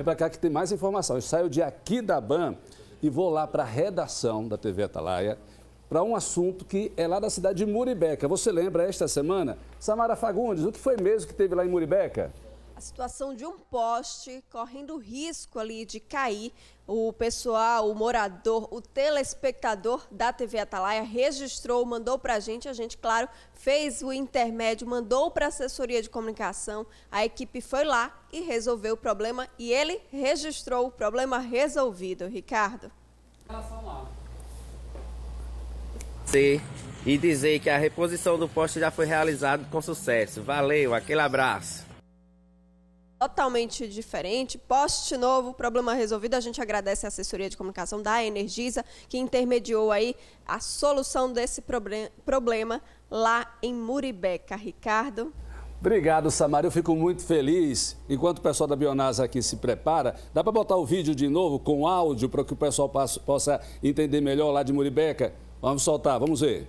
É para cá que tem mais informação. Eu saio de aqui da BAN e vou lá para a redação da TV Atalaia para um assunto que é lá da cidade de Muribeca. Você lembra esta semana? Samara Fagundes, o que foi mesmo que teve lá em Muribeca? a situação de um poste correndo risco ali de cair. O pessoal, o morador, o telespectador da TV Atalaia registrou, mandou para a gente. A gente, claro, fez o intermédio, mandou para a assessoria de comunicação. A equipe foi lá e resolveu o problema e ele registrou o problema resolvido. Ricardo. E dizer que a reposição do poste já foi realizada com sucesso. Valeu, aquele abraço totalmente diferente. Poste novo, problema resolvido. A gente agradece a assessoria de comunicação da Energisa, que intermediou aí a solução desse problema lá em Muribeca. Ricardo. Obrigado, Samara. Eu fico muito feliz. Enquanto o pessoal da Bionasa aqui se prepara, dá para botar o vídeo de novo com áudio para que o pessoal possa entender melhor lá de Muribeca? Vamos soltar, vamos ver.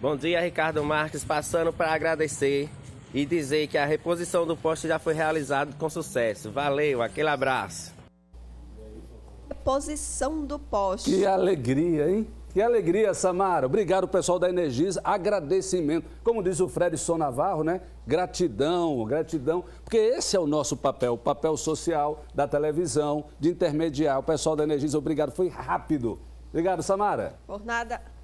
Bom dia, Ricardo Marques. Passando para agradecer e dizer que a reposição do poste já foi realizada com sucesso. Valeu, aquele abraço. Reposição do poste. Que alegria, hein? Que alegria, Samara. Obrigado, pessoal da Energis. Agradecimento. Como diz o Fred Navarro, né? Gratidão, gratidão. Porque esse é o nosso papel, o papel social da televisão, de intermediar. O pessoal da Energis, obrigado. Foi rápido. Obrigado, Samara. Por nada.